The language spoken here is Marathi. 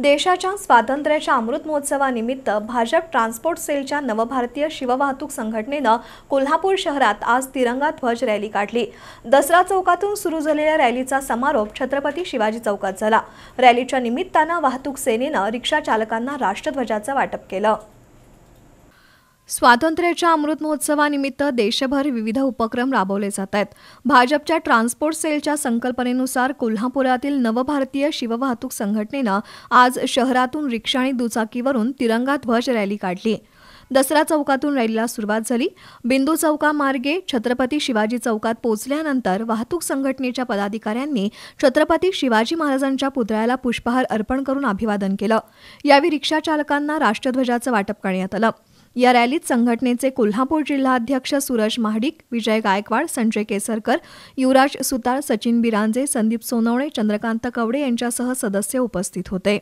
देशाच्या स्वातंत्र्याच्या अमृत महोत्सवानिमित्त भाजप ट्रान्सपोर्ट सेलच्या नवभारतीय शिववाहतूक संघटनेनं कोल्हापूर शहरात आज तिरंगा ध्वज रॅली काढली दसरा चौकातून सुरू झालेल्या रॅलीचा समारोप छत्रपती शिवाजी चौकात झाला रॅलीच्या निमित्तानं वाहतूक सेनेनं रिक्षा चालकांना राष्ट्रध्वजाचं वाटप केलं स्वातंत्र्याच्या अमृत महोत्सवानिमित्त देशभर विविध उपक्रम राबवले जात आहेत भाजपच्या ट्रान्सपोर्ट सेलच्या संकल्पनेनुसार कोल्हापुरातील नवभारतीय शिववाहतूक संघटनेनं आज शहरातून रिक्षा आणि दुचाकीवरून तिरंगा ध्वज रॅली काढली दसरा चौकातून रॅलीला सुरुवात झाली बिंदू चौकामार्गे छत्रपती शिवाजी चौकात पोहोचल्यानंतर वाहतूक संघटनेच्या पदाधिकाऱ्यांनी छत्रपती शिवाजी महाराजांच्या पुतळ्याला पुष्पहार अर्पण करून अभिवादन केलं यावेळी रिक्षाचालकांना राष्ट्रध्वजाचं वाटप करण्यात आलं या रॅलीत संघटनेचे कोल्हापूर जिल्हाध्यक्ष सुरज महाडिक विजय गायकवाड संजय केसरकर युवराज सुतार सचिन बिरांजे संदीप सोनवणे चंद्रकांत कवडे यांच्यासह सदस्य उपस्थित होते